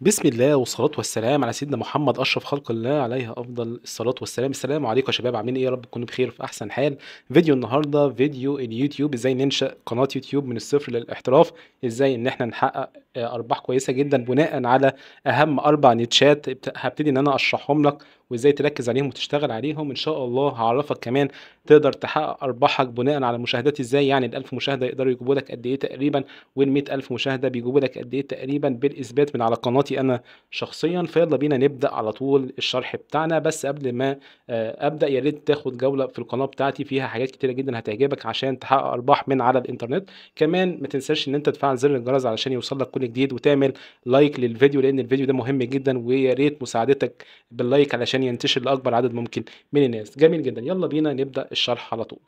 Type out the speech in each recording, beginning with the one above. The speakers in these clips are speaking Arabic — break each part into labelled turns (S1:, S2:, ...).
S1: بسم الله والصلاة والسلام على سيدنا محمد أشرف خلق الله عليه أفضل الصلاة والسلام السلام عليكم يا شباب عاملين إيه يا رب تكونوا بخير في أحسن حال فيديو النهاردة فيديو اليوتيوب إزاي ننشأ قناة يوتيوب من الصفر للاحتراف إزاي إن إحنا نحقق آه، أرباح كويسة جدا بناء على أهم أربع نيتشات هبتدي إن أنا أشرحهم لك وازاي تركز عليهم وتشتغل عليهم ان شاء الله هعرفك كمان تقدر تحقق ارباحك بناء على مشاهدات ازاي يعني ال1000 مشاهده يقدروا يجيبوا لك قد ايه تقريبا وال100000 مشاهده بيجيبوا لك قد ايه تقريبا بالاثبات من على قناتي انا شخصيا فيلا بينا نبدا على طول الشرح بتاعنا بس قبل ما آه، ابدا يا ريت تاخد جوله في القناه بتاعتي فيها حاجات كتيره جدا هتعجبك عشان تحقق ارباح من على الانترنت كمان ما تنساش ان انت تفعل زر الجرس علشان يوصل لك كل جديد وتعمل لايك للفيديو لان الفيديو ده مهم جدا ويا ريت مساعدتك باللايك علشان عشان ينتشر لاكبر عدد ممكن من الناس جميل جدا يلا بينا نبدا الشرح على طول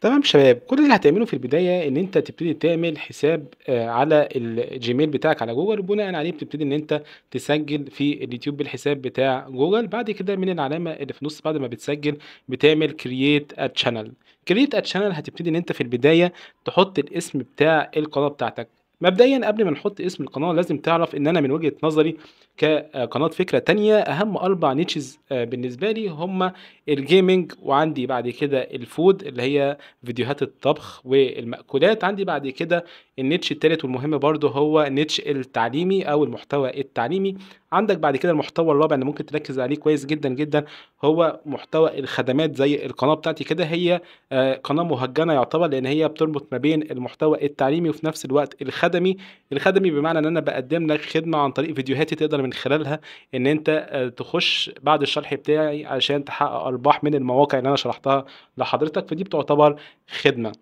S1: تمام شباب كل اللي هتعمله في البدايه ان انت تبتدي تعمل حساب آه، على الجيميل بتاعك على جوجل وبناء عليه بتبتدي ان انت تسجل في اليوتيوب بالحساب بتاع جوجل بعد كده من العلامه اللي في نص بعد ما بتسجل بتعمل كرييت ا شانل كرييت ا شانل هتبتدي ان انت في البدايه تحط الاسم بتاع القناه بتاعتك مبدئيا قبل ما نحط اسم القناه لازم تعرف ان انا من وجهه نظري كقناه آه، فكره تانية اهم اربع نيتشز آه، بالنسبه لي هم الجيمنج وعندي بعد كده الفود اللي هي فيديوهات الطبخ والمأكولات عندي بعد كده النيتش التالت والمهم برضه هو نيتش التعليمي او المحتوى التعليمي عندك بعد كده المحتوى الرابع اللي ممكن تركز عليه كويس جدا جدا هو محتوى الخدمات زي القناه بتاعتي كده هي آه، قناه مهجنه يعتبر لان هي بتربط ما بين المحتوى التعليمي وفي نفس الوقت الخدمات الخدمي الخدمي بمعنى ان انا بقدم لك خدمه عن طريق فيديوهاتي تقدر من خلالها ان انت آه، تخش بعد الشرح بتاعي عشان تحقق ارباح من المواقع اللي انا شرحتها لحضرتك فدي بتعتبر خدمه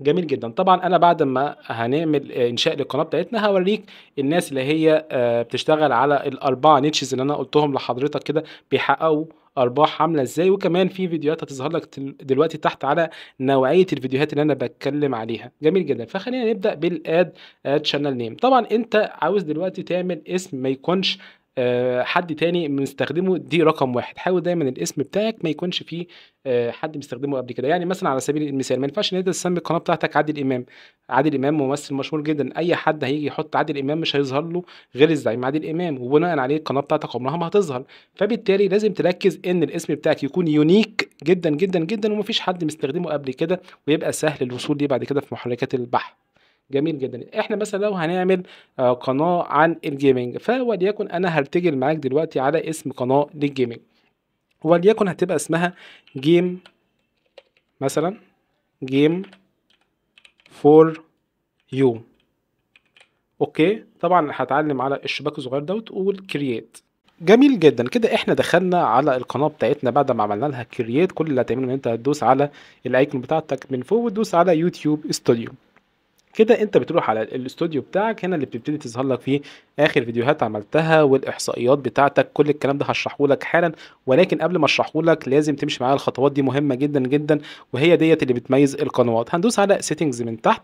S1: جميل جدا طبعا انا بعد ما هنعمل آه، انشاء للقناه بتاعتنا هوريك الناس اللي هي آه، بتشتغل على الاربعه نيتشز اللي انا قلتهم لحضرتك كده بيحققوا ارباح عامله ازاي وكمان في فيديوهات هتظهر لك دلوقتي تحت على نوعيه الفيديوهات اللي انا بتكلم عليها جميل جدا فخلينا نبدا بالاد اد شانل نيم طبعا انت عاوز دلوقتي تعمل اسم ما يكونش آه، حد تاني مستخدمه دي رقم واحد حاول دايما الاسم بتاعك ما يكونش فيه آه، حد مستخدمه قبل كده يعني مثلا على سبيل المثال ما ينفعش ان انت تسمي القناه بتاعتك عادل امام عادل امام ممثل مشهور جدا اي حد هيجي يحط عادل امام مش هيظهر له غير الزعيم عادل امام وبناء عليه القناه بتاعتك عمرها ما هتظهر فبالتالي لازم تركز ان الاسم بتاعك يكون يونيك جدا جدا جدا ومفيش حد مستخدمه قبل كده ويبقى سهل الوصول ليه بعد كده في محركات البحث جميل جدا احنا مثلا لو هنعمل آه قناه عن الجيمنج فوليكن انا هرتجل معاك دلوقتي على اسم قناه للجيمنج وليكن هتبقى اسمها جيم مثلا جيم فور يو اوكي طبعا هتعلم على الشباك الصغير دوت وتقول كرييت جميل جدا كده احنا دخلنا على القناه بتاعتنا بعد ما عملنا لها كرييت كل اللي هتعمله ان انت هتدوس على الايكون بتاعتك من فوق وتدوس على يوتيوب استوديو كده انت بتروح على الاستوديو بتاعك هنا اللي بتبتدي تظهر لك فيه اخر فيديوهات عملتها والاحصائيات بتاعتك كل الكلام ده هشرحه لك حالا ولكن قبل ما اشرحه لك لازم تمشي معايا الخطوات دي مهمه جدا جدا وهي ديت اللي بتميز القنوات هندوس على سيتنجز من تحت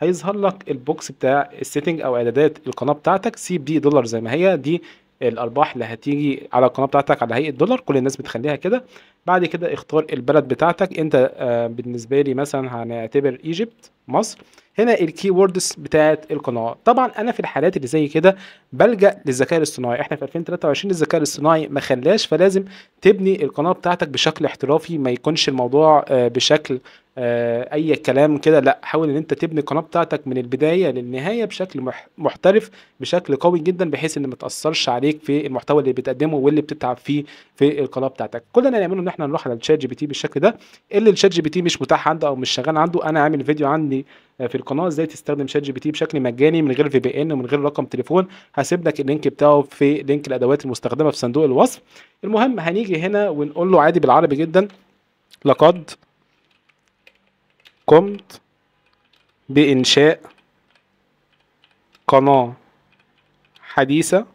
S1: هيظهر لك البوكس بتاع السيتنج او اعدادات القناه بتاعتك سي دي دولار زي ما هي دي الارباح اللي هتيجي على القناه بتاعتك على هيئه دولار كل الناس بتخليها كده بعد كده اختار البلد بتاعتك انت آه، بالنسبه لي مثلا هنعتبر ايجيبت مصر هنا الكيوردز بتاعت القناه طبعا انا في الحالات اللي زي كده بلجا للذكاء الاصطناعي احنا في 2023 الذكاء الاصطناعي ما خلاش فلازم تبني القناه بتاعتك بشكل احترافي ما يكونش الموضوع آه، بشكل آه، اي كلام كده لا حاول ان انت تبني القناه بتاعتك من البدايه للنهايه بشكل محترف بشكل قوي جدا بحيث ان ما تاثرش عليك في المحتوى اللي بتقدمه واللي بتتعب فيه في القناه بتاعتك كل اللي نعمله ان احنا نروح على الشات جي بي تي بالشكل ده اللي الشات جي بي تي مش متاح عنده او مش شغال عنده انا عامل فيديو عندي في القناه ازاي تستخدم شات جي بي تي بشكل مجاني من غير في بي ان ومن غير رقم تليفون هسيب لك اللينك بتاعه في لينك الادوات المستخدمه في صندوق الوصف المهم هنيجي هنا ونقول له عادي بالعربي جدا لقد قمت بانشاء قناه حديثه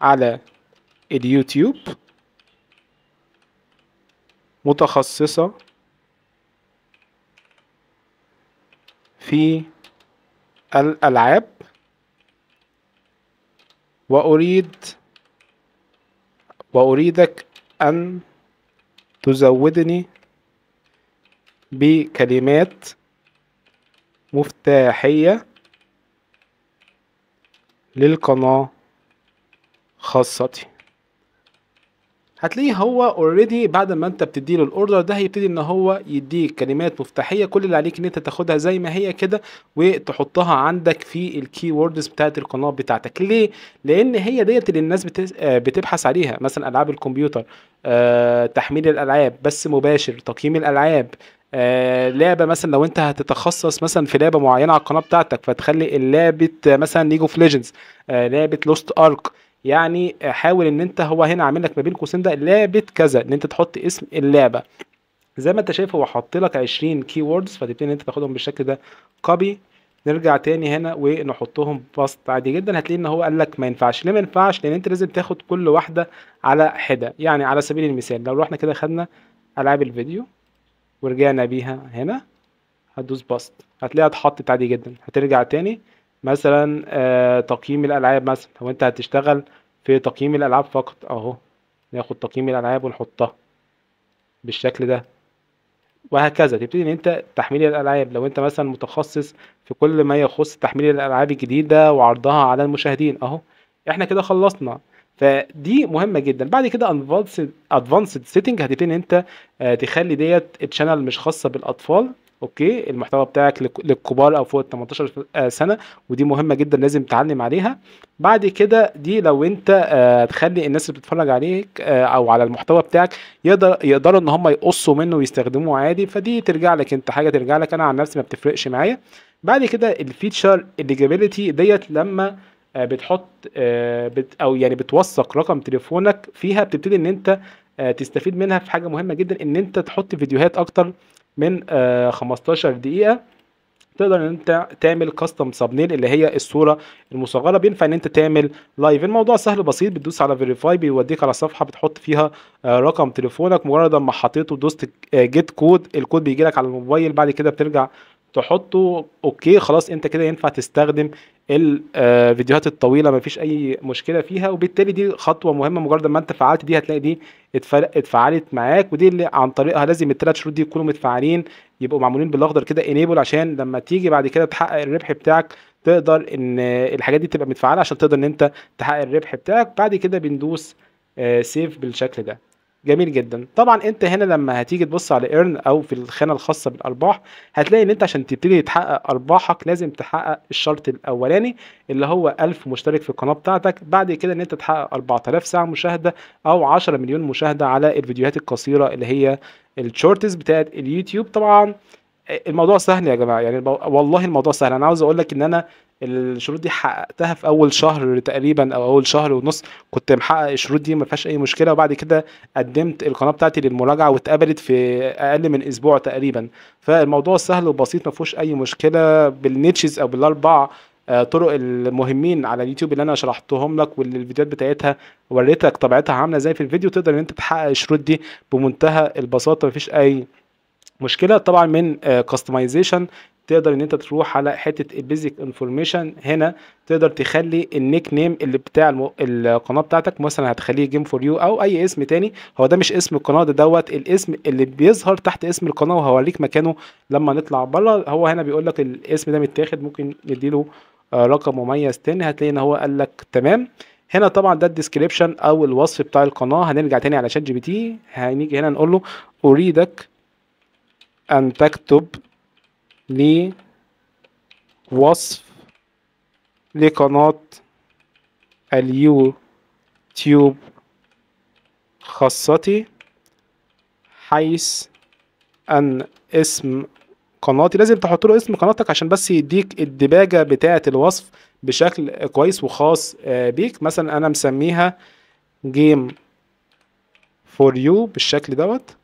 S1: على اليوتيوب متخصصه في الألعاب وأريد وأريدك أن تزودني بكلمات مفتاحية للقناة خاصتي هتلاقيه هو اوريدي بعد ما انت بتدي له الاوردر ده هيبتدي ان هو يديك كلمات مفتاحيه كل اللي عليك ان انت تاخدها زي ما هي كده وتحطها عندك في الكي ووردز بتاعت القناه بتاعتك ليه لان هي ديت اللي الناس آه، بتبحث عليها مثلا العاب الكمبيوتر آه، تحميل الالعاب بث مباشر تقييم الالعاب آه، لعبه مثلا لو انت هتتخصص مثلا في لعبه معينه على القناه بتاعتك فتخلي اللعبة مثلا ليج اوف ليجندز لعبه لوست ارك يعني حاول ان انت هو هنا عامل لك ما بين قوسين ده لعبه كذا ان انت تحط اسم اللعبه زي ما انت شايف هو حط لك 20 كي ووردز فتبتدي ان انت تاخدهم بالشكل ده كوبي نرجع تاني هنا ونحطهم باست عادي جدا هتلاقي ان هو قال لك ما ينفعش ليه ما ينفعش لان انت لازم تاخد كل واحده على حده يعني على سبيل المثال لو رحنا كده خدنا العاب الفيديو ورجعنا بيها هنا هتدوس باست هتلاقيها اتحطت عادي جدا هترجع تاني مثلا آه، تقييم الالعاب مثلا لو انت هتشتغل في تقييم الالعاب فقط اهو ناخد تقييم الالعاب ونحطها بالشكل ده وهكذا تبتدي ان انت تحميل الالعاب لو انت مثلا متخصص في كل ما يخص تحميل الالعاب الجديده وعرضها على المشاهدين اهو احنا كده خلصنا فدي مهمه جدا بعد كده ادفانسد ادفانسد سيتنج هتبتدي ان انت آه، تخلي ديت الشانل مش خاصه بالاطفال اوكي المحتوى بتاعك للكبار او فوق ال 18 آه، سنه ودي مهمه جدا لازم تعلم عليها بعد كده دي لو انت آه، تخلي الناس اللي بتتفرج عليك آه، او على المحتوى بتاعك يقدر يقدروا ان هم يقصوا منه ويستخدموه عادي فدي ترجع لك انت حاجه ترجع لك انا عن نفسي ما بتفرقش معايا بعد كده الفيتشر الليجابيلتي ديت لما بتحط او يعني بتوثق رقم تليفونك فيها بتبتدي ان انت تستفيد منها في حاجه مهمه جدا ان انت تحط فيديوهات اكتر من 15 آه، دقيقه تقدر ان انت تعمل كاستم سبنيل اللي هي الصوره المصغره بينفع ان انت تعمل لايف الموضوع سهل بسيط بتدوس على فيريفاي بيوديك على صفحه بتحط فيها آه، رقم تليفونك مجرد ما حطيته دوست جيت آه، كود الكود بيجي لك على الموبايل بعد كده بترجع تحطه اوكي خلاص انت كده ينفع تستخدم الفيديوهات آه، الطويله مفيش اي مشكله فيها وبالتالي دي خطوه مهمه مجرد ما انت فعلت دي هتلاقي دي اتفعلت معاك ودي اللي عن طريقها لازم الثلاث شروط دي يكونوا متفعلين يبقوا معمولين بالاخضر كده انيبل عشان لما تيجي بعد كده تحقق الربح بتاعك تقدر ان الحاجات دي تبقى متفعله عشان تقدر ان انت تحقق الربح بتاعك بعد كده بندوس سيف آه، بالشكل ده جميل جدا طبعا انت هنا لما هتيجي تبص على ايرن او في الخانه الخاصه بالارباح هتلاقي ان انت عشان تبتدي تحقق ارباحك لازم تحقق الشرط الاولاني اللي هو 1000 مشترك في القناه بتاعتك بعد كده ان انت تحقق 4000 ساعه مشاهده او 10 مليون مشاهده على الفيديوهات القصيره اللي هي الشورتس بتاعت اليوتيوب طبعا الموضوع سهل يا جماعه يعني والله الموضوع سهل انا عاوز اقول لك ان انا الشروط دي حققتها في اول شهر تقريبا او اول شهر ونص كنت محقق الشروط دي ما فيهاش اي مشكله وبعد كده قدمت القناه بتاعتي للمراجعه واتقبلت في اقل من اسبوع تقريبا فالموضوع سهل وبسيط ما فيهوش اي مشكله بالنيتشز او بالاربع آه، طرق المهمين على اليوتيوب اللي انا شرحتهم لك واللي الفيديوهات بتاعتها وريتك طبيعتها عامله ازاي في الفيديو تقدر ان انت تحقق الشروط دي بمنتهى البساطه مفيش اي مشكله طبعا من كاستمايزيشن آه، تقدر ان انت تروح على حته البيزك انفورميشن هنا تقدر تخلي النيك نيم اللي بتاع المو... القناه بتاعتك مثلا هتخليه جيم فور يو او اي اسم تاني هو ده مش اسم القناه ده دوت الاسم اللي بيظهر تحت اسم القناه وهوريك مكانه لما نطلع بره هو هنا بيقول لك الاسم ده متاخد ممكن نديله آه، رقم مميز تاني هتلاقي ان هو قال لك تمام هنا طبعا ده الديسكريبشن او الوصف بتاع القناه هنرجع تاني على شات جي بي تي هنيجي هنا نقول له اريدك ان تكتب لوصف لقناة اليوتيوب خاصتي حيث أن اسم قناتي لازم تحط له اسم قناتك عشان بس يديك الدباجة بتاعة الوصف بشكل كويس وخاص آه، بيك مثلا أنا مسميها جيم فور يو بالشكل دوت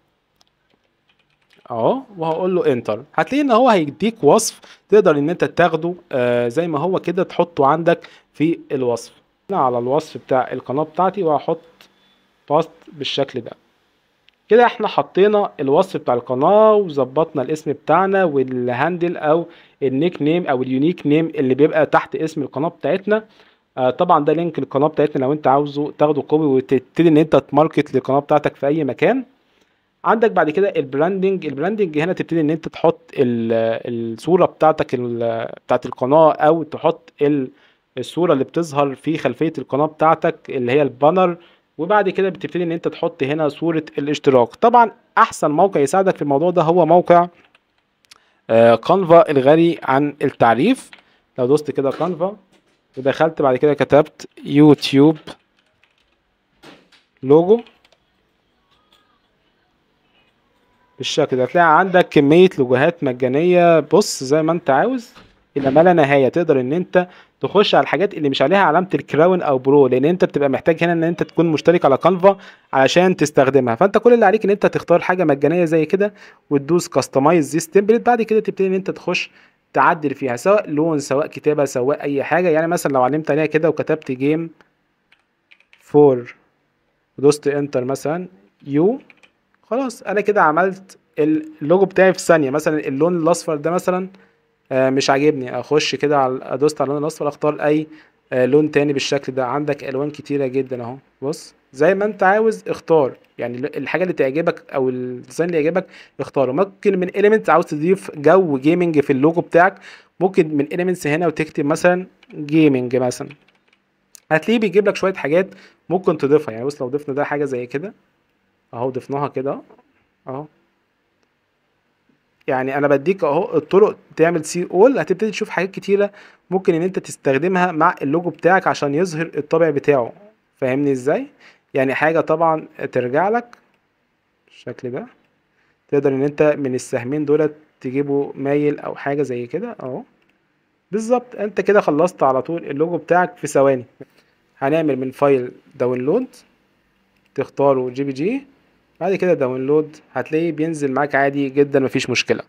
S1: اهو وهقول له انتر هتلاقي ان هو هيديك وصف تقدر ان انت تاخده آه زي ما هو كده تحطه عندك في الوصف هنا على الوصف بتاع القناه بتاعتي وهحط باست بالشكل ده كده احنا حطينا الوصف بتاع القناه وظبطنا الاسم بتاعنا والهاندل او النيك نيم او اليونيك نيم اللي بيبقى تحت اسم القناه بتاعتنا آه طبعا ده لينك القناه بتاعتنا لو انت عاوزه تاخده كوبي وتبتدي ان انت تماركت للقناه بتاعتك في اي مكان عندك بعد كده البراندنج البراندنج هنا تبتدي ان انت تحط الصوره بتاعتك بتاعت القناه او تحط الصوره اللي بتظهر في خلفيه القناه بتاعتك اللي هي البانر وبعد كده بتبتدي ان انت تحط هنا صوره الاشتراك طبعا احسن موقع يساعدك في الموضوع ده هو موقع كانفا آه، الغني عن التعريف لو دوست كده كانفا ودخلت بعد كده كتبت يوتيوب لوجو بالشكل ده هتلاقي عندك كميه لوجوهات مجانيه بص زي ما انت عاوز الى ما لا نهايه تقدر ان انت تخش على الحاجات اللي مش عليها علامه الكراون او برو لان انت بتبقى محتاج هنا ان انت تكون مشترك على كانفا علشان تستخدمها فانت كل اللي عليك ان انت تختار حاجه مجانيه زي كده وتدوس كاستمايز ذيس تمبلت بعد كده تبتدي ان انت تخش تعدل فيها سواء لون سواء كتابه سواء اي حاجه يعني مثلا لو علمت عليها كده وكتبت جيم فور ودوست انتر مثلا يو خلاص انا كده عملت اللوجو بتاعي في ثانيه مثلا اللون الاصفر ده مثلا آه، مش عاجبني اخش كده على ادوس على اللون الاصفر اختار اي آه، لون تاني بالشكل ده عندك الوان كتيره جدا اهو بص زي ما انت عاوز اختار يعني الحاجه اللي تعجبك او الديزاين اللي يعجبك اختاره ممكن من اليمنت عاوز تضيف جو جيمنج في اللوجو بتاعك ممكن من اليمنتس هنا وتكتب مثلا جيمنج مثلا هتلاقيه بيجيب لك شويه حاجات ممكن تضيفها يعني بص لو ضفنا ده حاجه زي كده اهو ضفناها كده اهو يعني انا بديك اهو الطرق تعمل سي اول هتبتدي تشوف حاجات كتيره ممكن ان انت تستخدمها مع اللوجو بتاعك عشان يظهر الطابع بتاعه فاهمني ازاي يعني حاجه طبعا ترجع لك بالشكل ده تقدر ان انت من السهمين دولت تجيبه مايل او حاجه زي كده اهو بالظبط انت كده خلصت على طول اللوجو بتاعك في ثواني هنعمل من فايل داونلود تختاره جي بي جي بعد كده داونلود هتلاقيه بينزل معاك عادي جدا مفيش مشكله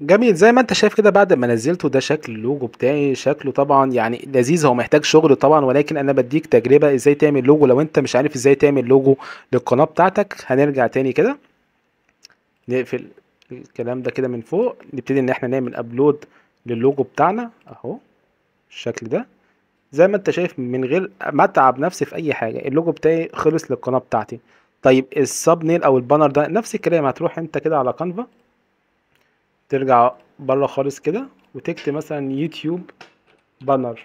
S1: جميل زي ما انت شايف كده بعد ما نزلته ده شكل اللوجو بتاعي شكله طبعا يعني لذيذ هو محتاج شغل طبعا ولكن انا بديك تجربه ازاي تعمل لوجو لو انت مش عارف ازاي تعمل لوجو للقناه بتاعتك هنرجع تاني كده نقفل الكلام ده كده من فوق نبتدي ان احنا نعمل ابلود للوجو بتاعنا اهو الشكل ده زي ما انت شايف من غير ما اتعب نفسي في اي حاجه اللوجو بتاعي خلص للقناه بتاعتي طيب السب نيل او البانر ده نفس الكلام هتروح انت كده على كانفا ترجع بره خالص كده وتكتب مثلا يوتيوب بانر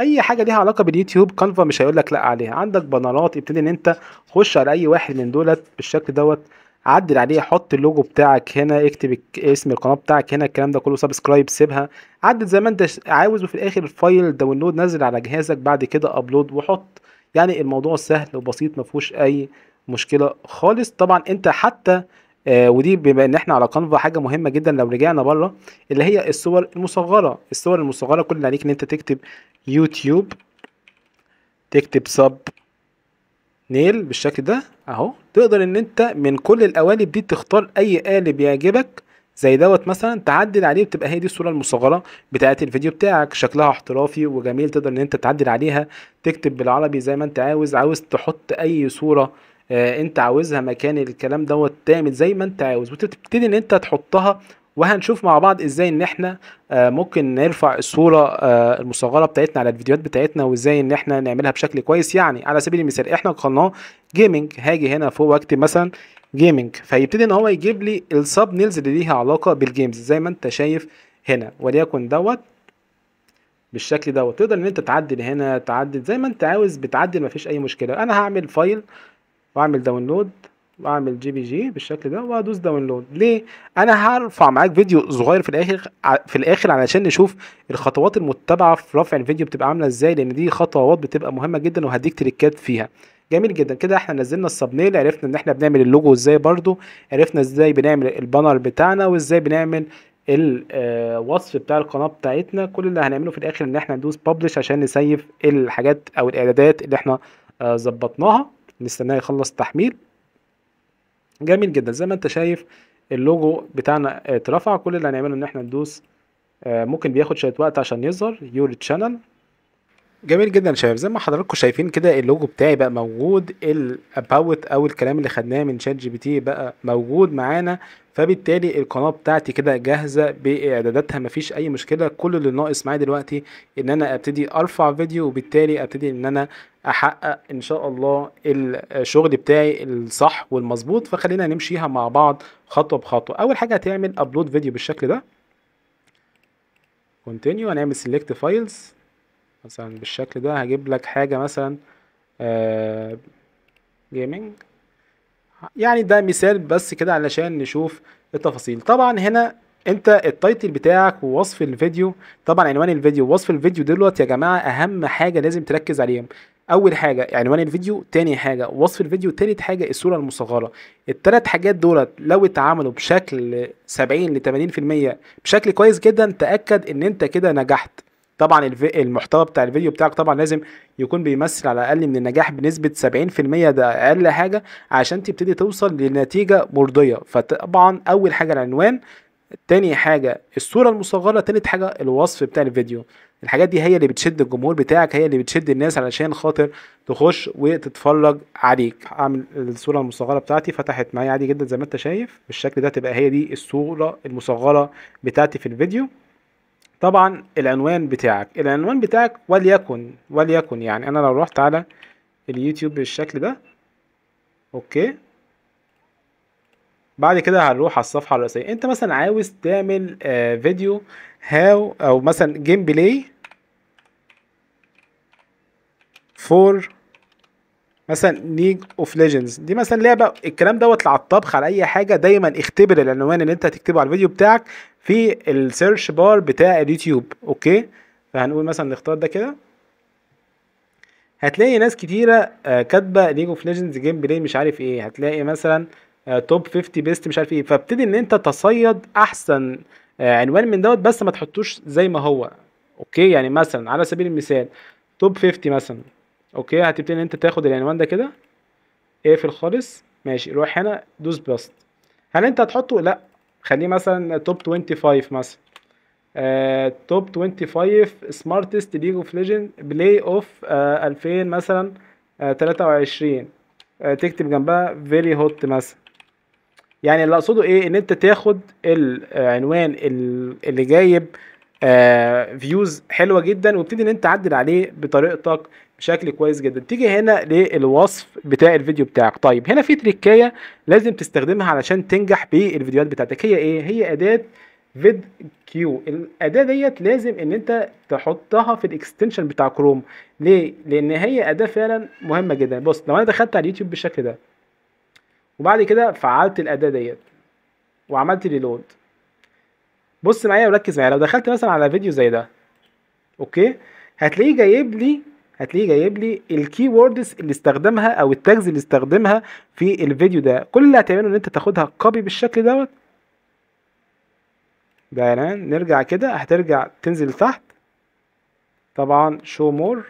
S1: اي حاجه ليها علاقه باليوتيوب كانفا مش هيقول لك لا عليها عندك بانرات ابتدي ان انت خش على اي واحد من دولت بالشكل دوت عدل عليه حط اللوجو بتاعك هنا اكتب اسم القناه بتاعك هنا الكلام ده كله سبسكرايب سيبها عدل زي ما انت عاوز وفي الاخر الفايل داونلود نزل على جهازك بعد كده ابلود وحط يعني الموضوع سهل وبسيط ما فيهوش اي مشكله خالص طبعا انت حتى آه ودي بما ان احنا على كانفا حاجه مهمه جدا لو رجعنا بره اللي هي الصور المصغره الصور المصغره كل اللي عليك ان انت تكتب يوتيوب تكتب سب نيل بالشكل ده اهو تقدر ان انت من كل القوالب دي تختار اي قالب يعجبك زي دوت مثلا تعدل عليه وتبقى هي دي الصوره المصغره بتاعه الفيديو بتاعك شكلها احترافي وجميل تقدر ان انت تعدل عليها تكتب بالعربي زي ما انت عاوز عاوز تحط اي صوره آه انت عاوزها مكان الكلام دوت تعمل زي ما انت عاوز وتبتدي ان انت تحطها وهنشوف مع بعض ازاي ان احنا آه ممكن نرفع الصوره آه المصغره بتاعتنا على الفيديوهات بتاعتنا وازاي ان احنا نعملها بشكل كويس يعني على سبيل المثال احنا قناه جيمنج هاجي هنا فوق واكتب مثلا جيمنج فيبتدي ان هو يجيب لي السب نيلز اللي ليها علاقه بالجيمز زي ما انت شايف هنا وليكن دوت بالشكل دوت تقدر ان انت تعدل هنا تعدل زي ما انت عاوز بتعدل مفيش اي مشكله انا هعمل فايل واعمل داونلود واعمل جي بي جي بالشكل ده وادوس داونلود ليه انا هرفع معاك فيديو صغير في الاخر في الاخر علشان نشوف الخطوات المتبعه في رفع الفيديو بتبقى عامله ازاي لان دي خطوات بتبقى مهمه جدا وهديك تريكات فيها جميل جدا كده احنا نزلنا السبنيل عرفنا ان احنا بنعمل اللوجو ازاي برضو عرفنا ازاي بنعمل البانر بتاعنا وازاي بنعمل الوصف آه، بتاع القناه بتاعتنا كل اللي هنعمله في الاخر ان احنا ندوس ببلش عشان نسيف الحاجات او الاعدادات اللي احنا آه، ظبطناها نستناه يخلص تحميل جميل جدا زي ما انت شايف اللوجو بتاعنا اترفع كل اللي هنعمله ان احنا ندوس آه، ممكن بياخد شويه وقت عشان يظهر يور تشانل جميل جدا يا شباب زي ما حضراتكم شايفين كده اللوجو بتاعي بقى موجود الاباوت او الكلام اللي خدناه من شات جي بي تي بقى موجود معانا فبالتالي القناه بتاعتي كده جاهزه باعداداتها مفيش اي مشكله كل اللي ناقص معايا دلوقتي ان انا ابتدي ارفع فيديو وبالتالي ابتدي ان انا احقق ان شاء الله الشغل بتاعي الصح والمظبوط فخلينا نمشيها مع بعض خطوه بخطوه اول حاجه هتعمل ابلود فيديو بالشكل ده كونتينيو هنعمل سيلكت فايلز مثلا بالشكل ده هجيب لك حاجة مثلا آه جيمنج يعني ده مثال بس كده علشان نشوف التفاصيل طبعا هنا انت التايتل بتاعك ووصف الفيديو طبعا عنوان الفيديو ووصف الفيديو دلوقتي يا جماعه اهم حاجه لازم تركز عليهم اول حاجه عنوان الفيديو تاني حاجه وصف الفيديو تالت حاجه الصوره المصغره التلات حاجات دولت لو اتعملوا بشكل 70 ل 80% بشكل كويس جدا تاكد ان انت كده نجحت طبعا المحتوى بتاع الفيديو بتاعك طبعا لازم يكون بيمثل على الاقل من النجاح بنسبه 70% ده اقل حاجه عشان تبتدي توصل لنتيجه مرضيه فطبعا اول حاجه العنوان تاني حاجة الصورة المصغرة تالت حاجة الوصف بتاع الفيديو الحاجات دي هي اللي بتشد الجمهور بتاعك هي اللي بتشد الناس علشان خاطر تخش وتتفرج عليك اعمل الصورة المصغرة بتاعتي فتحت معايا عادي جدا زي ما انت شايف بالشكل ده تبقى هي دي الصورة المصغرة بتاعتي في الفيديو طبعا العنوان بتاعك العنوان بتاعك وليكن وليكن يعني انا لو رحت على اليوتيوب بالشكل ده اوكي بعد كده هنروح على الصفحه الرئيسيه انت مثلا عاوز تعمل آه فيديو هاو او مثلا جيم بلاي فور مثلا ليج اوف ليجندز دي مثلا لعبه الكلام دوت على الطبخ على اي حاجه دايما اختبر العنوان اللي انت هتكتبه على الفيديو بتاعك في السيرش بار بتاع اليوتيوب اوكي فهنقول مثلا نختار ده كده هتلاقي ناس كتيره آه، كاتبه ليج اوف ليجندز جيم بلاي مش عارف ايه هتلاقي مثلا توب 50 بيست مش عارف ايه فابتدي ان انت تصيد احسن آه، عنوان من دوت بس ما تحطوش زي ما هو اوكي يعني مثلا على سبيل المثال توب 50 مثلا اوكي هتبتدي ان انت تاخد العنوان ده كده اقفل خالص ماشي روح هنا دوس باست هل انت هتحطه لا خليه مثلا توب 25 مثلا توب 25 سمارتست ليج اوف ليجند بلاي اوف 2000 مثلا uh, آه، 23 آه، تكتب جنبها فيري هوت مثلا يعني اللي اقصده ايه ان انت تاخد العنوان اللي جايب فيوز آه، حلوه جدا وابتدي ان انت تعدل عليه بطريقتك بشكل كويس جدا تيجي هنا للوصف بتاع الفيديو بتاعك طيب هنا في تريكايه لازم تستخدمها علشان تنجح بالفيديوهات بتاعتك هي ايه هي اداه فيد كيو الاداه ديت لازم ان انت تحطها في الاكستنشن بتاع كروم ليه لان هي اداه فعلا مهمه جدا بص لو انا دخلت على اليوتيوب بالشكل ده وبعد كده فعلت الاداه ديت وعملت ريلود بص معايا وركز معايا لو دخلت مثلا على فيديو زي ده اوكي هتلاقيه جايب لي هتلاقيه جايب لي الكي ووردز اللي استخدمها او التاجز اللي استخدمها في الفيديو ده كل اللي هتعمله ان انت تاخدها كوبي بالشكل دوت ده نرجع كده هترجع تنزل تحت طبعا شو مور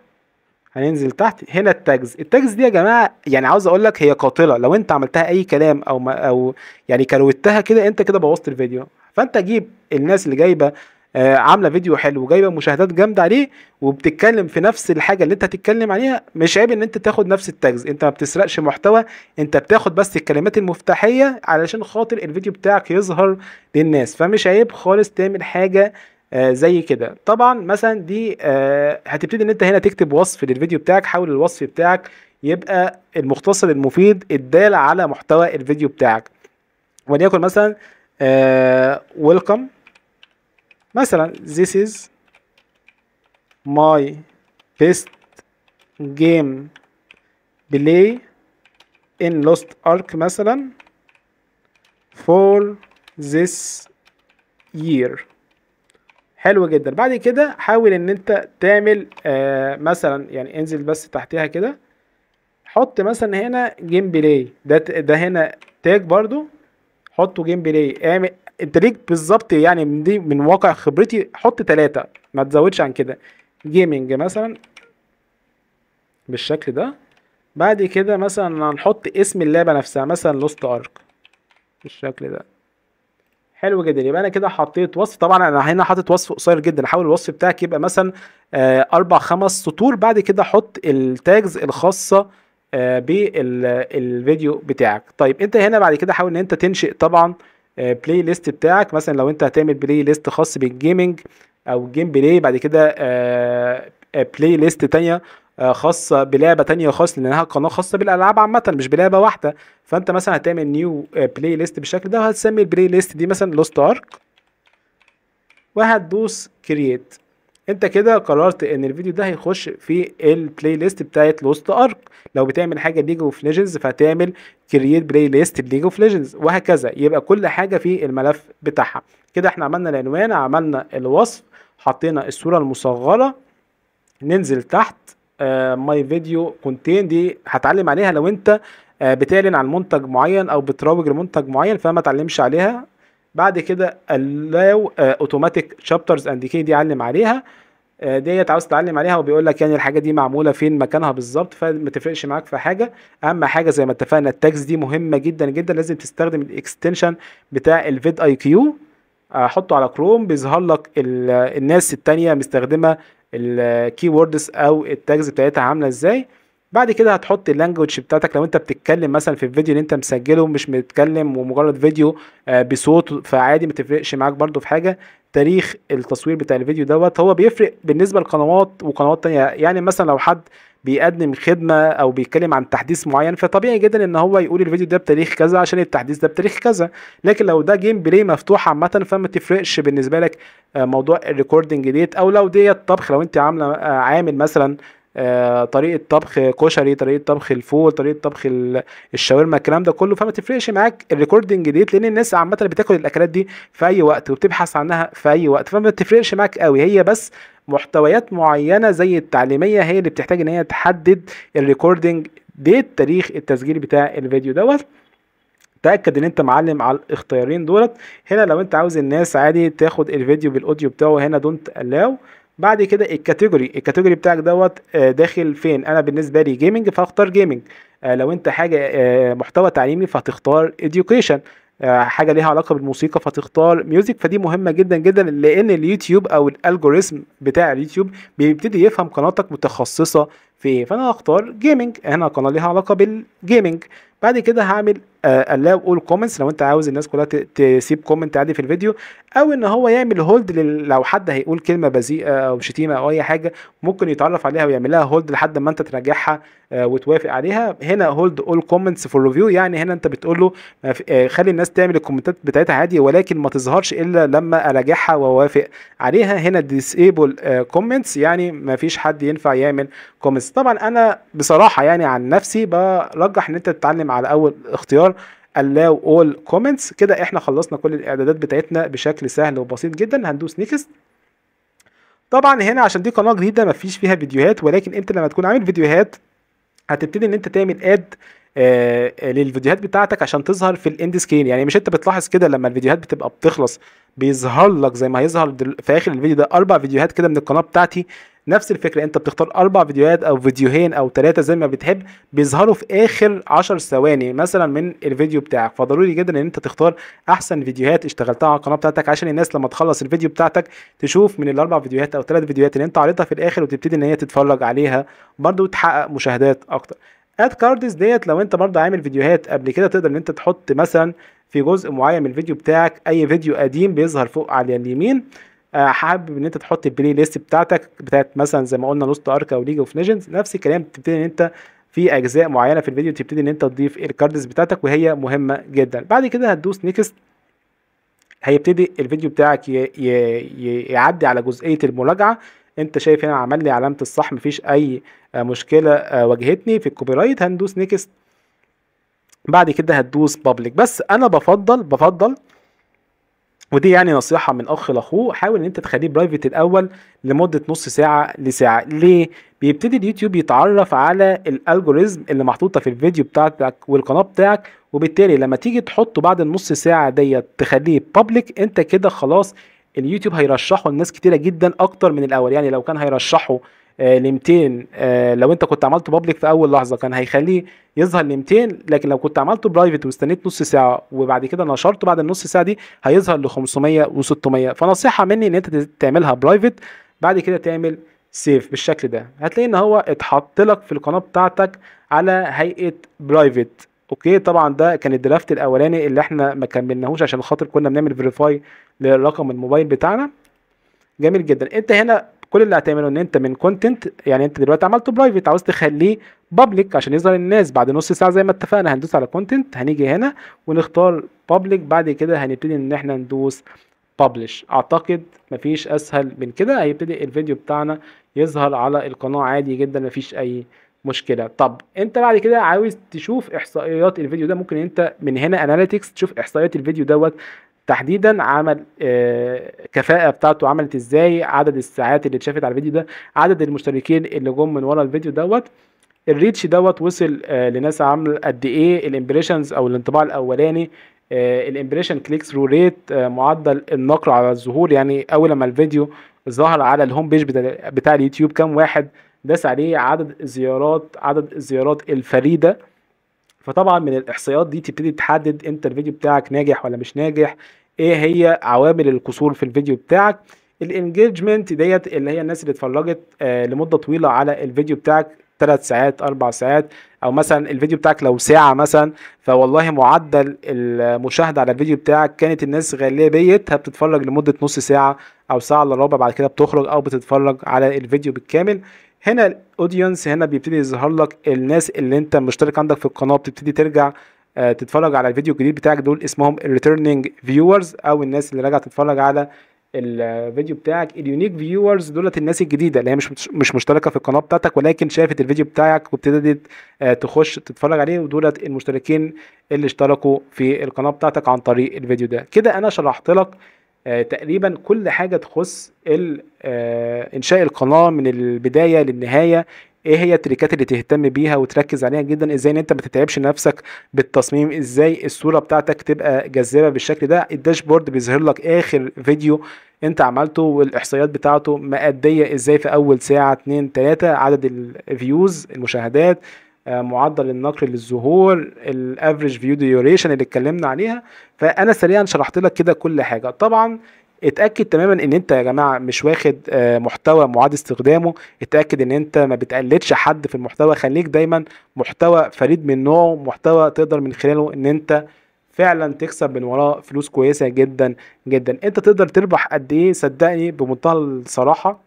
S1: هننزل تحت هنا التاجز التاجز دي يا جماعه يعني عاوز اقول لك هي قاتله لو انت عملتها اي كلام او ما او يعني كروتها كده انت كده بوظت الفيديو فانت جيب الناس اللي جايبه آه، عامله فيديو حلو وجايبه مشاهدات جامده عليه وبتتكلم في نفس الحاجه اللي انت هتتكلم عليها مش عيب ان انت تاخد نفس التاجز انت ما بتسرقش محتوى انت بتاخد بس الكلمات المفتاحيه علشان خاطر الفيديو بتاعك يظهر للناس فمش عيب خالص تعمل حاجه آه زي كده طبعا مثلا دي آه هتبتدي ان انت هنا تكتب وصف للفيديو بتاعك حاول الوصف بتاعك يبقى المختصر المفيد الدال على محتوى الفيديو بتاعك وليكن مثلا ويلكم آه، مثلا this is my best game play in Lost Ark مثلا for this year حلو جدا بعد كده حاول ان انت تعمل آه مثلا يعني انزل بس تحتها كده حط مثلا هنا جيم بلاي ده ده هنا تاج برضو حطه جيم بلاي اعمل انت ليك بالظبط يعني من دي من واقع خبرتي حط ثلاثة ما تزودش عن كده جيمنج مثلا بالشكل ده بعد كده مثلا هنحط اسم اللعبة نفسها مثلا لوست ارك بالشكل ده حلو جدا يبقى انا كده حطيت وصف طبعا انا هنا حاطط وصف قصير جدا حاول الوصف بتاعك يبقى مثلا آه، اربع خمس سطور بعد كده حط التاجز الخاصه آه، بالفيديو بتاعك طيب انت هنا بعد كده حاول ان انت تنشئ طبعا بلاي آه، ليست بتاعك مثلا لو انت هتعمل بلاي ليست خاص بالجيمنج او جيم بلاي بعد كده بلاي آه، ليست آه، تانية خاصة بلعبة تانية خاصة لأنها قناة خاصة بالألعاب عامة مش بلعبة واحدة فأنت مثلا هتعمل نيو بلاي ليست بالشكل ده وهتسمي البلاي ليست دي مثلا لوست أرك وهتدوس كرييت انت كده قررت ان الفيديو ده هيخش في البلاي ليست بتاعت لوست ارك لو بتعمل حاجه ليج اوف ليجندز فهتعمل كرييت بلاي ليست ليج اوف ليجندز وهكذا يبقى كل حاجه في الملف بتاعها كده احنا عملنا العنوان عملنا الوصف حطينا الصوره المصغره ننزل تحت ماي فيديو كونتين دي هتعلم عليها لو انت آه، بتعلن عن منتج معين او بتروج لمنتج معين فما تعلمش عليها بعد كده allow اوتوماتيك شابترز اند كي دي علم عليها آه, ديت عاوز تعلم عليها وبيقول لك يعني الحاجه دي معموله فين مكانها بالظبط فما تفرقش معاك في حاجه اهم حاجه زي ما اتفقنا التاكس دي مهمه جدا جدا لازم تستخدم الاكستنشن بتاع الفيد اي كيو احطه على كروم بيظهر لك الناس التانية مستخدمه الكي ووردز او التاجز بتاعتها عامله ازاي بعد كده هتحط اللانجوج بتاعتك لو انت بتتكلم مثلا في الفيديو اللي انت مسجله مش متكلم ومجرد فيديو آه، بصوت فعادي ما تفرقش معاك برده في حاجه تاريخ التصوير بتاع الفيديو دوت هو بيفرق بالنسبه لقنوات وقنوات تانية يعني مثلا لو حد بيقدم خدمه او بيتكلم عن تحديث معين فطبيعي جدا ان هو يقول الفيديو ده بتاريخ كذا عشان التحديث ده بتاريخ كذا لكن لو ده جيم بلاي مفتوح عامه فما تفرقش بالنسبه لك آه، موضوع الريكوردنج ديت او لو ديت طبخ لو انت عامله آه، عامل مثلا آه، طريقه طبخ كشري طريقه طبخ الفول طريقه طبخ الشاورما الكلام ده كله فما تفرقش معاك الريكوردنج ديت لان الناس عامه بتاكل الاكلات دي في اي وقت وبتبحث عنها في اي وقت فما تفرقش معاك قوي هي بس محتويات معينه زي التعليميه هي اللي بتحتاج ان هي تحدد الريكوردنج ديت تاريخ التسجيل بتاع الفيديو دوت تاكد ان انت معلم على الاختيارين دولت هنا لو انت عاوز الناس عادي تاخد الفيديو بالاوديو بتاعه هنا دونت الاو بعد كده الكاتيجوري الكاتيجوري بتاعك دوت آه، داخل فين انا بالنسبه لي جيمنج فاختار جيمنج لو انت حاجه آه، محتوى تعليمي فهتختار education آه، حاجه ليها علاقه بالموسيقى فتختار ميوزك فدي مهمه جدا جدا لان اليوتيوب او الالجوريزم بتاع اليوتيوب بيبتدي يفهم قناتك متخصصه في ايه فانا هختار جيمنج هنا قناه ليها علاقه بالجيمنج بعد كده هعمل الاو اول كومنتس لو انت عاوز الناس كلها تسيب كومنت عادي في الفيديو او ان هو يعمل هولد لو حد هيقول كلمه بذيئه او شتيمه او اي حاجه ممكن يتعرف عليها ويعمل لها هولد لحد ما انت تراجعها آه، وتوافق عليها هنا هولد اول كومنتس فور ريفيو يعني هنا انت بتقول له آه، آه، خلي الناس تعمل الكومنتات بتاعتها عادي ولكن ما تظهرش الا لما اراجعها واوافق عليها هنا ديسيبل كومنتس يعني ما فيش حد ينفع يعمل كومنتس طبعا انا بصراحه يعني عن نفسي برجح ان انت تتعلم على اول اختيار allow all comments كده احنا خلصنا كل الاعدادات بتاعتنا بشكل سهل وبسيط جدا هندوس نيكست طبعا هنا عشان دي قناه جديده مفيش فيها فيديوهات ولكن انت لما تكون عامل فيديوهات هتبتدي ان انت تعمل اد آه للفيديوهات بتاعتك عشان تظهر في الاند سكرين يعني مش انت بتلاحظ كده لما الفيديوهات بتبقى بتخلص بيظهر لك زي ما هيظهر في اخر الفيديو ده اربع فيديوهات كده من القناه بتاعتي نفس الفكره انت بتختار اربع فيديوهات او فيديوهين او ثلاثه زي ما بتحب بيظهروا في اخر 10 ثواني مثلا من الفيديو بتاعك فضروري جدا ان انت تختار احسن فيديوهات اشتغلتها على القناه بتاعتك عشان الناس لما تخلص الفيديو بتاعتك تشوف من الاربع فيديوهات او ثلاث فيديوهات اللي انت عرضتها في الاخر وتبتدي ان هي تتفرج عليها برضو تحقق مشاهدات اكتر اد كاردز ديت لو انت برضه عامل فيديوهات قبل كده تقدر ان انت تحط مثلا في جزء معين من الفيديو بتاعك اي فيديو قديم بيظهر فوق على اليمين آه، حابب ان انت تحط البلاي ليست بتاعتك بتاعت مثلا زي ما قلنا لوست ارك او ليج اوف ليجندز نفس الكلام تبتدي ان انت في اجزاء معينه في الفيديو تبتدي ان انت تضيف الكاردز بتاعتك وهي مهمه جدا بعد كده هتدوس نيكست هيبتدي الفيديو بتاعك يعدي على جزئيه المراجعه انت شايف هنا عمل لي علامه الصح مفيش اي آه، مشكله آه، واجهتني في الكوبي رايت هندوس نيكست بعد كده هتدوس بابليك بس انا بفضل بفضل ودي يعني نصيحه من اخ لاخوه حاول ان انت تخليه برايفت الاول لمده نص ساعه لساعه ليه بيبتدي اليوتيوب يتعرف على الالجوريزم اللي محطوطه في الفيديو بتاعتك والقناه بتاعك وبالتالي لما تيجي تحطه بعد النص ساعه ديت تخليه بابليك انت كده خلاص اليوتيوب هيرشحه لناس كتيره جدا اكتر من الاول يعني لو كان هيرشحه ل آه، 200 آه، لو انت كنت عملته بابليك في اول لحظه كان هيخليه يظهر ل 200 لكن لو كنت عملته برايفت واستنيت نص ساعه وبعد كده نشرته بعد النص ساعه دي هيظهر ل 500 و600 فنصيحه مني ان انت تعملها برايفت بعد كده تعمل سيف بالشكل ده هتلاقي ان هو اتحط لك في القناه بتاعتك على هيئه برايفت اوكي طبعا ده كان الدرافت الاولاني اللي احنا ما كملناهوش عشان خاطر كنا بنعمل فيريفاي لرقم الموبايل بتاعنا جميل جدا انت هنا كل اللي هتعمله ان انت من كونتنت يعني انت دلوقتي عملته برايفت عاوز تخليه بابليك عشان يظهر للناس بعد نص ساعه زي ما اتفقنا هندوس على كونتنت هنيجي هنا ونختار بابليك بعد كده هنبتدي ان احنا ندوس بابليش اعتقد مفيش اسهل من كده هيبتدي الفيديو بتاعنا يظهر على القناه عادي جدا مفيش اي مشكله طب انت بعد كده عاوز تشوف احصائيات الفيديو ده ممكن انت من هنا اناليتكس تشوف احصائيات الفيديو دوت تحديدا عمل آه، كفاءه بتاعته عملت ازاي عدد الساعات اللي اتشافت على الفيديو ده عدد المشتركين اللي جم من ورا الفيديو دوت الريتش دوت وصل آه، لناس عامل قد ايه الامبريشنز او الانطباع الاولاني الامبريشن كليك ثرو ريت معدل النقر على الظهور يعني اول لما الفيديو ظهر على الهوم بيج بتاع اليوتيوب كام واحد داس عليه عدد الزيارات عدد الزيارات الفريده فطبعا من الاحصائيات دي تبتدي تحدد انت الفيديو بتاعك ناجح ولا مش ناجح ايه هي عوامل القصور في الفيديو بتاعك الانجيجمنت ديت اللي هي الناس اللي اتفرجت آه لمده طويله على الفيديو بتاعك 3 ساعات 4 ساعات او مثلا الفيديو بتاعك لو ساعه مثلا فوالله معدل المشاهده على الفيديو بتاعك كانت الناس غالبيتها بتتفرج لمده نص ساعه او ساعه الا ربع بعد كده بتخرج او بتتفرج على الفيديو بالكامل هنا الاودينس هنا بيبتدي يظهر لك الناس اللي انت مشترك عندك في القناه بتبتدي ترجع آه، تتفرج على الفيديو الجديد بتاعك دول اسمهم الريتيرنينج فيورز او الناس اللي راجعه تتفرج على الفيديو بتاعك اليونيك فيورز دولت الناس الجديده اللي هي مش مش مشتركه في القناه بتاعتك ولكن شافت الفيديو بتاعك وابتدت آه، تخش تتفرج عليه ودولت المشتركين اللي اشتركوا في القناه بتاعتك عن طريق الفيديو ده كده انا شرحت لك آه، تقريبا كل حاجه تخص آه، انشاء القناه من البدايه للنهايه ايه هي التريكات اللي تهتم بيها وتركز عليها جدا ازاي ان انت ما تتعبش نفسك بالتصميم ازاي الصوره بتاعتك تبقى جذابه بالشكل ده الداشبورد بيظهر لك اخر فيديو انت عملته والاحصائيات بتاعته مأديه ازاي في اول ساعه اتنين تلاته عدد الفيوز المشاهدات آه، معدل النقر للظهور الافريج فيو ديوريشن اللي اتكلمنا عليها فانا سريعا شرحت لك كده كل حاجه طبعا اتاكد تماما ان انت يا جماعه مش واخد آه، محتوى معاد استخدامه اتاكد ان انت ما بتقلدش حد في المحتوى خليك دايما محتوى فريد من نوعه محتوى تقدر من خلاله ان انت فعلا تكسب من وراه فلوس كويسه جدا جدا انت تقدر تربح قد ايه صدقني بمنتهى الصراحه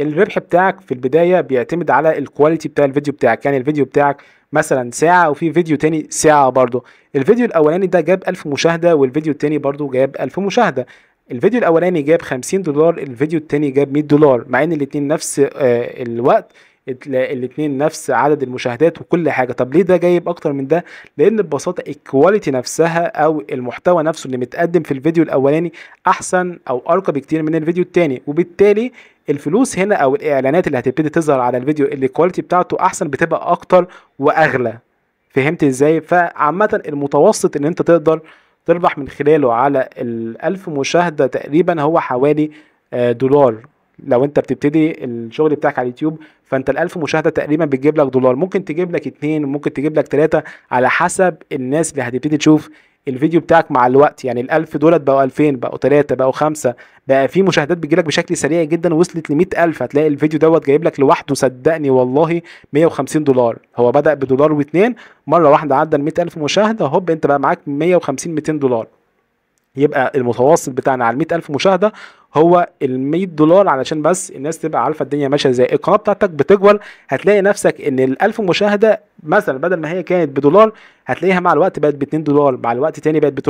S1: الربح بتاعك في البدايه بيعتمد على الكواليتي بتاع الفيديو بتاعك يعني الفيديو بتاعك مثلا ساعه وفي فيديو تاني ساعه برضه الفيديو الاولاني ده جاب الف مشاهده والفيديو التاني برضه جاب الف مشاهده الفيديو الاولاني جاب 50 دولار الفيديو التاني جاب 100 دولار مع ان الاتنين نفس آه الوقت الاثنين نفس عدد المشاهدات وكل حاجه طب ليه ده جايب اكتر من ده لان ببساطه الكواليتي نفسها او المحتوى نفسه اللي متقدم في الفيديو الاولاني احسن او ارقى بكتير من الفيديو الثاني وبالتالي الفلوس هنا او الاعلانات اللي هتبتدي تظهر على الفيديو اللي الكواليتي بتاعته احسن بتبقى اكتر واغلى فهمت ازاي فعامه المتوسط اللي انت تقدر تربح من خلاله على الألف مشاهدة تقريبا هو حوالي آه، دولار لو انت بتبتدي الشغل بتاعك على اليوتيوب فانت الالف مشاهده تقريبا بتجيب لك دولار ممكن تجيب لك اتنين ممكن تجيب لك تلاته على حسب الناس اللي هتبتدي تشوف الفيديو بتاعك مع الوقت يعني الألف دولت بقوا 2000 بقوا تلاتة بقوا خمسة بقى في مشاهدات بتجيلك بشكل سريع جدا وصلت ل ألف هتلاقي الفيديو دوت جايب لك لوحده صدقني والله 150 دولار هو بدأ بدولار واتنين مرة واحدة عدى ال ألف مشاهدة هوب انت بقى معاك 150 200 دولار يبقى المتوسط بتاعنا على 100000 مشاهده هو ال 100 دولار علشان بس الناس تبقى عارفه الدنيا ماشيه ازاي القناه بتاعتك بتكبر هتلاقي نفسك ان ال 1000 مشاهده مثلا بدل ما هي كانت بدولار هتلاقيها مع الوقت بقت ب 2 دولار مع الوقت تاني بقت ب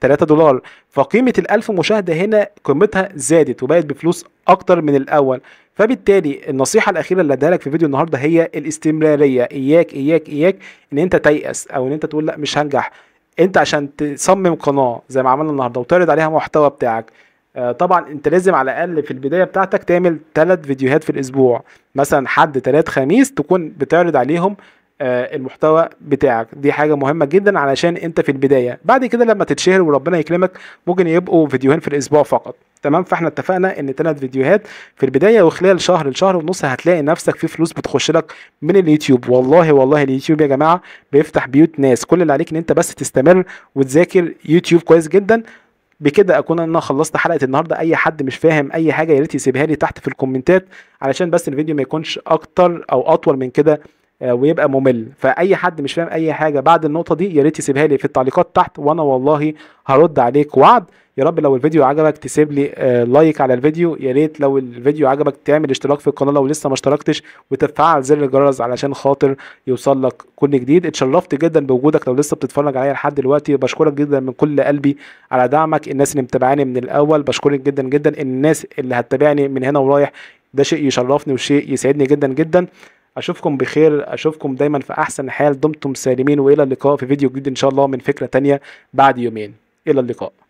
S1: 3 دولار فقيمه ال 1000 مشاهده هنا قيمتها زادت وبقت بفلوس اكتر من الاول فبالتالي النصيحه الاخيره اللي اديها لك في فيديو النهارده هي الاستمراريه اياك اياك اياك ان انت تيأس او ان انت تقول لا مش هنجح انت عشان تصمم قناه زي ما عملنا النهارده وتعرض عليها محتوى بتاعك آه، طبعا انت لازم على الاقل في البدايه بتاعتك تعمل ثلاث فيديوهات في الاسبوع مثلا حد ثلاث خميس تكون بتعرض عليهم آه، المحتوى بتاعك دي حاجه مهمه جدا علشان انت في البدايه بعد كده لما تتشهر وربنا يكرمك ممكن يبقوا فيديوهين في الاسبوع فقط تمام فاحنا اتفقنا ان ثلاث فيديوهات في البدايه وخلال شهر لشهر ونص هتلاقي نفسك في فلوس بتخش لك من اليوتيوب والله والله اليوتيوب يا جماعه بيفتح بيوت ناس كل اللي عليك ان انت بس تستمر وتذاكر يوتيوب كويس جدا بكده اكون انا خلصت حلقه النهارده اي حد مش فاهم اي حاجه يا ريت يسيبها لي تحت في الكومنتات علشان بس الفيديو ما يكونش اكتر او اطول من كده آه، ويبقى ممل فاي حد مش فاهم اي حاجه بعد النقطه دي يا ريت يسيبها لي في التعليقات تحت وانا والله هرد عليك وعد يا رب لو الفيديو عجبك تسيب لي آه، لايك على الفيديو يا ريت لو الفيديو عجبك تعمل اشتراك في القناه لو لسه ما اشتركتش وتفعل زر الجرس علشان خاطر يوصل لك كل جديد اتشرفت جدا بوجودك لو لسه بتتفرج عليا لحد دلوقتي بشكرك جدا من كل قلبي على دعمك الناس اللي متابعاني من الاول بشكرك جدا جدا الناس اللي هتتابعني من هنا ورايح ده شيء يشرفني وشيء يسعدني جدا جدا اشوفكم بخير اشوفكم دايما في احسن حال دمتم سالمين والى اللقاء في فيديو جديد ان شاء الله من فكره تانية بعد يومين الى اللقاء